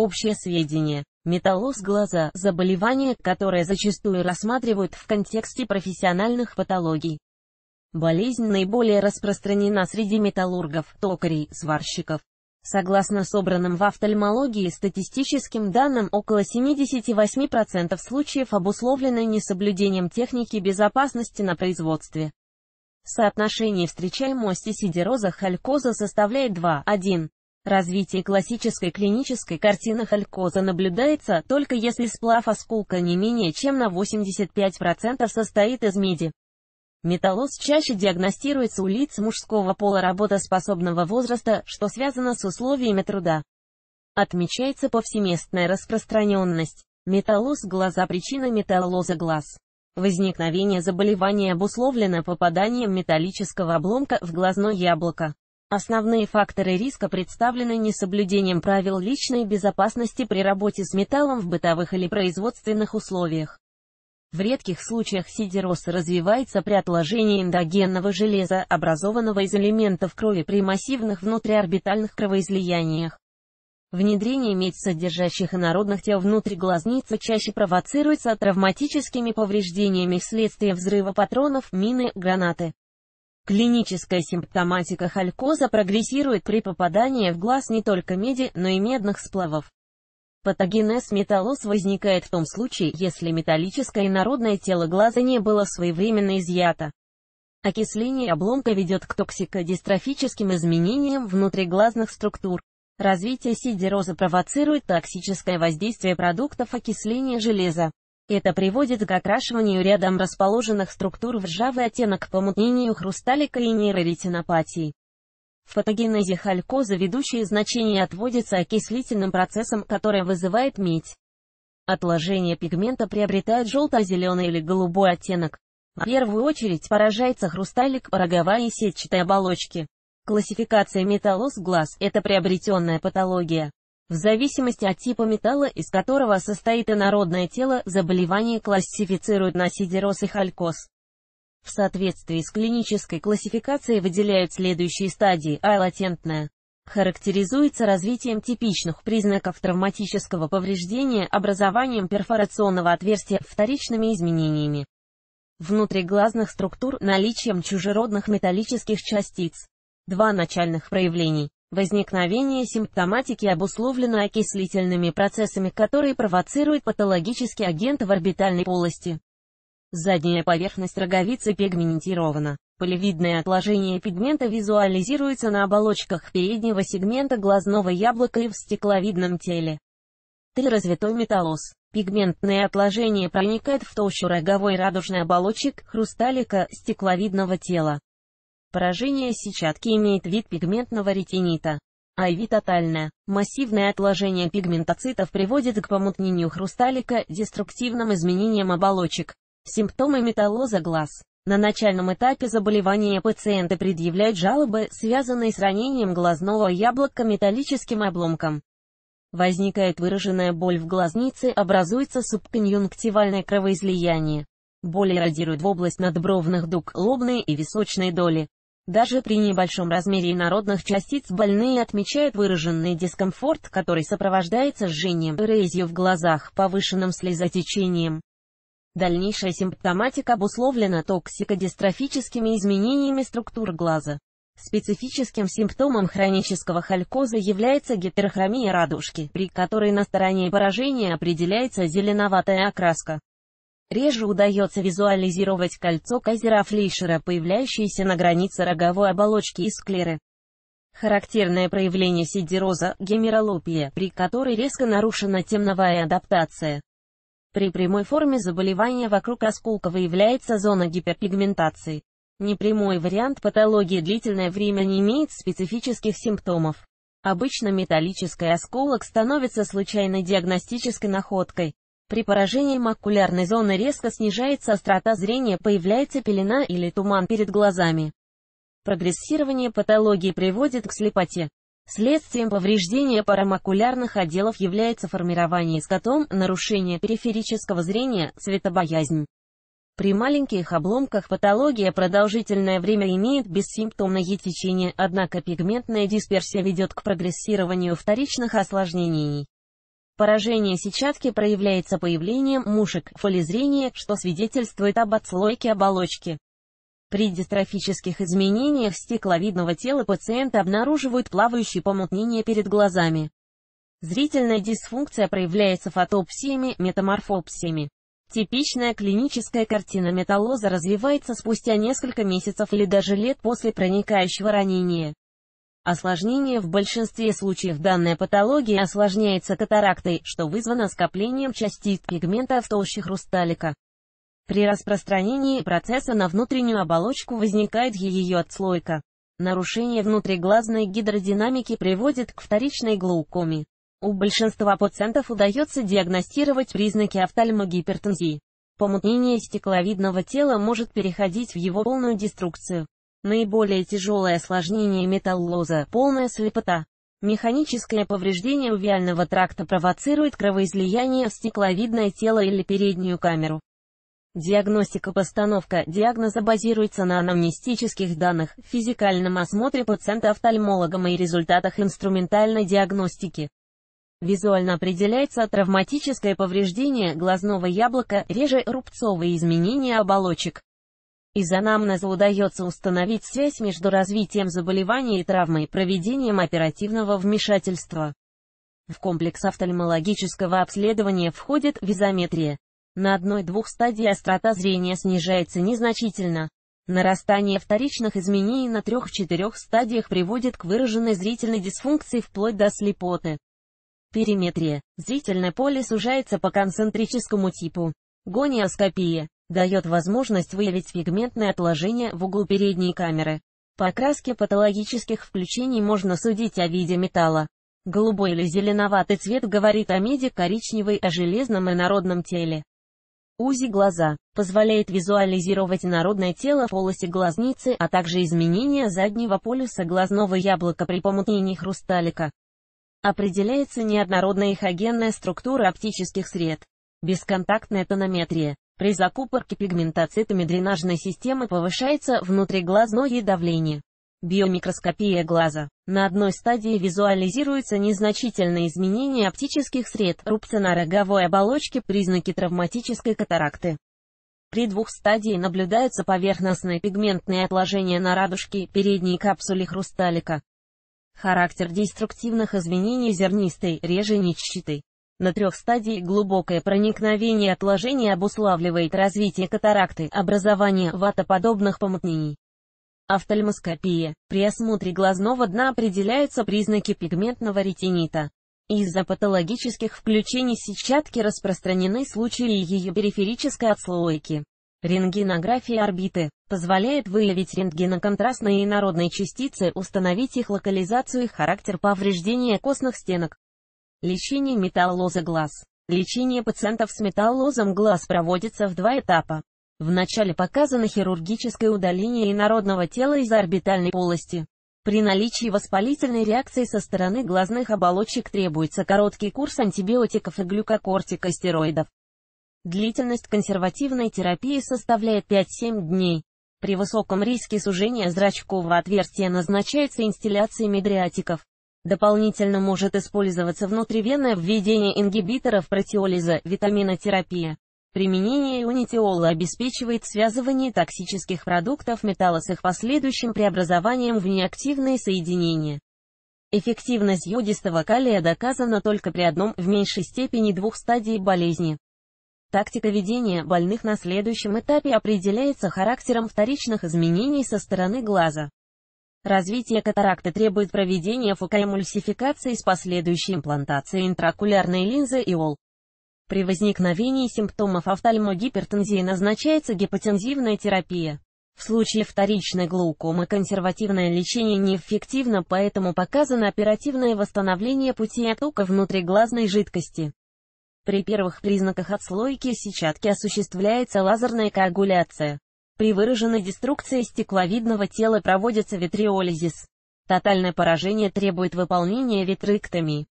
Общее сведение. Металлоз глаза – заболевание, которое зачастую рассматривают в контексте профессиональных патологий. Болезнь наиболее распространена среди металлургов, токарей, сварщиков. Согласно собранным в офтальмологии статистическим данным, около 78% случаев обусловлены несоблюдением техники безопасности на производстве. Соотношение встречаемости сидероза халькоза составляет 2,1. Развитие классической клинической картины халькоза наблюдается, только если сплав осколка не менее чем на 85% состоит из меди. Металлоз чаще диагностируется у лиц мужского пола работоспособного возраста, что связано с условиями труда. Отмечается повсеместная распространенность. Металлоз глаза причина металлоза глаз. Возникновение заболевания обусловлено попаданием металлического обломка в глазное яблоко. Основные факторы риска представлены несоблюдением правил личной безопасности при работе с металлом в бытовых или производственных условиях. В редких случаях сидероз развивается при отложении эндогенного железа, образованного из элементов крови при массивных внутриорбитальных кровоизлияниях. Внедрение медь содержащих инородных тел внутрь глазницы чаще провоцируется травматическими повреждениями вследствие взрыва патронов, мины, гранаты. Клиническая симптоматика халькоза прогрессирует при попадании в глаз не только меди, но и медных сплавов. Патогенез металлоз возникает в том случае, если металлическое инородное тело глаза не было своевременно изъято. Окисление обломка ведет к токсикодистрофическим изменениям внутриглазных структур. Развитие сидероза провоцирует токсическое воздействие продуктов окисления железа. Это приводит к окрашиванию рядом расположенных структур в ржавый оттенок помутнению хрусталика и нейроретинопатии. В патогенезе халькоза ведущее значение отводится окислительным процессом, который вызывает медь. Отложение пигмента приобретает желто-зеленый или голубой оттенок. В первую очередь поражается хрусталик, роговая и сетчатой оболочки. Классификация металлоз глаз – это приобретенная патология. В зависимости от типа металла, из которого состоит инородное тело, заболевания классифицируют на сидероз и халькоз. В соответствии с клинической классификацией выделяют следующие стадии, а латентная характеризуется развитием типичных признаков травматического повреждения, образованием перфорационного отверстия, вторичными изменениями внутриглазных структур, наличием чужеродных металлических частиц. Два начальных проявлений Возникновение симптоматики обусловлено окислительными процессами, которые провоцируют патологический агент в орбитальной полости. Задняя поверхность роговицы пигментирована. Полевидное отложение пигмента визуализируется на оболочках переднего сегмента глазного яблока и в стекловидном теле. Т развитой металлоз. пигментные отложения проникают в толщу роговой радужной оболочек, хрусталика, стекловидного тела. Поражение сетчатки имеет вид пигментного ретинита. IV тотальное. Массивное отложение пигментоцитов приводит к помутнению хрусталика, деструктивным изменениям оболочек. Симптомы металлоза глаз. На начальном этапе заболевания пациенты предъявляют жалобы, связанные с ранением глазного яблока металлическим обломком. Возникает выраженная боль в глазнице, образуется субконъюнктивальное кровоизлияние. Боли радируют в область надбровных дуг, лобные и височные доли. Даже при небольшом размере инородных частиц больные отмечают выраженный дискомфорт, который сопровождается жжением, резью в глазах, повышенным слезотечением. Дальнейшая симптоматика обусловлена токсикодистрофическими изменениями структур глаза. Специфическим симптомом хронического халькоза является гиперхромия радужки, при которой на стороне поражения определяется зеленоватая окраска. Реже удается визуализировать кольцо кайзера Флейшера, появляющееся на границе роговой оболочки и склеры. Характерное проявление сидероза гемералопия, при которой резко нарушена темновая адаптация. При прямой форме заболевания вокруг осколка выявляется зона гиперпигментации. Непрямой вариант патологии длительное время не имеет специфических симптомов. Обычно металлический осколок становится случайной диагностической находкой. При поражении макулярной зоны резко снижается острота зрения, появляется пелена или туман перед глазами. Прогрессирование патологии приводит к слепоте. Следствием повреждения парамакулярных отделов является формирование скотом, нарушение периферического зрения, цветобоязнь. При маленьких обломках патология продолжительное время имеет бессимптомное течение, однако пигментная дисперсия ведет к прогрессированию вторичных осложнений. Поражение сетчатки проявляется появлением мушек, фолизрения, что свидетельствует об отслойке оболочки. При дистрофических изменениях стекловидного тела пациенты обнаруживают плавающие помутнения перед глазами. Зрительная дисфункция проявляется фотопсиями, метаморфопсиями. Типичная клиническая картина металлоза развивается спустя несколько месяцев или даже лет после проникающего ранения. Осложнение в большинстве случаев данная патология осложняется катарактой, что вызвано скоплением частиц пигмента в толще хрусталика. При распространении процесса на внутреннюю оболочку возникает ее отслойка. Нарушение внутриглазной гидродинамики приводит к вторичной глаукоме. У большинства пациентов удается диагностировать признаки офтальмогипертензии. Помутнение стекловидного тела может переходить в его полную деструкцию. Наиболее тяжелое осложнение металлоза – полная слепота. Механическое повреждение увиального тракта провоцирует кровоизлияние в стекловидное тело или переднюю камеру. Диагностика-постановка диагноза базируется на анамнестических данных, физикальном осмотре пациента офтальмологом и результатах инструментальной диагностики. Визуально определяется травматическое повреждение глазного яблока, реже рубцовые изменения оболочек. Из анамнеза удается установить связь между развитием заболевания и травмой и проведением оперативного вмешательства. В комплекс офтальмологического обследования входит визометрия. На одной-двух стадии острота зрения снижается незначительно. Нарастание вторичных изменений на трех-четырех стадиях приводит к выраженной зрительной дисфункции вплоть до слепоты. Периметрия. Зрительное поле сужается по концентрическому типу. Гониоскопия дает возможность выявить пигментные отложения в углу передней камеры. По окраске патологических включений можно судить о виде металла. Голубой или зеленоватый цвет говорит о меди, коричневый о железном и народном теле. УЗИ глаза позволяет визуализировать народное тело полости глазницы, а также изменения заднего полюса глазного яблока при помутнении хрусталика. Определяется неоднородная эхогенная структура оптических сред. Бесконтактная тонометрия при закупорке пигментоцитами дренажной системы повышается внутриглазное давление. Биомикроскопия глаза. На одной стадии визуализируются незначительные изменения оптических сред, рубцы на роговой оболочке, признаки травматической катаракты. При двух стадиях наблюдаются поверхностные пигментные отложения на радужке передней капсуле хрусталика. Характер деструктивных изменений зернистый, реже неччатый. На трех стадиях глубокое проникновение отложений обуславливает развитие катаракты, образование ватоподобных помутнений. Офтальмоскопия. При осмотре глазного дна определяются признаки пигментного ретинита. Из-за патологических включений сетчатки распространены случаи ее периферической отслойки. Рентгенография орбиты позволяет выявить рентгеноконтрастные и народные частицы, установить их локализацию и характер повреждения костных стенок. Лечение металлоза глаз. Лечение пациентов с металлозом глаз проводится в два этапа. В начале показано хирургическое удаление инородного тела из орбитальной полости. При наличии воспалительной реакции со стороны глазных оболочек требуется короткий курс антибиотиков и глюкокортикостероидов. Длительность консервативной терапии составляет 5-7 дней. При высоком риске сужения зрачкового отверстия назначается инстилляция медриатиков. Дополнительно может использоваться внутривенное введение ингибиторов протеолиза, витаминотерапия. Применение унитиола обеспечивает связывание токсических продуктов металла с их последующим преобразованием в неактивные соединения. Эффективность йодистого калия доказана только при одном, в меньшей степени двух стадий болезни. Тактика ведения больных на следующем этапе определяется характером вторичных изменений со стороны глаза. Развитие катаракты требует проведения фокоэмульсификации с последующей имплантацией интракулярной линзы ИОЛ. При возникновении симптомов офтальмогипертензии назначается гипотензивная терапия. В случае вторичной глаукомы консервативное лечение неэффективно, поэтому показано оперативное восстановление пути оттока внутриглазной жидкости. При первых признаках отслойки сетчатки осуществляется лазерная коагуляция. При выраженной деструкции стекловидного тела проводится витриолизис. Тотальное поражение требует выполнения витриктомии.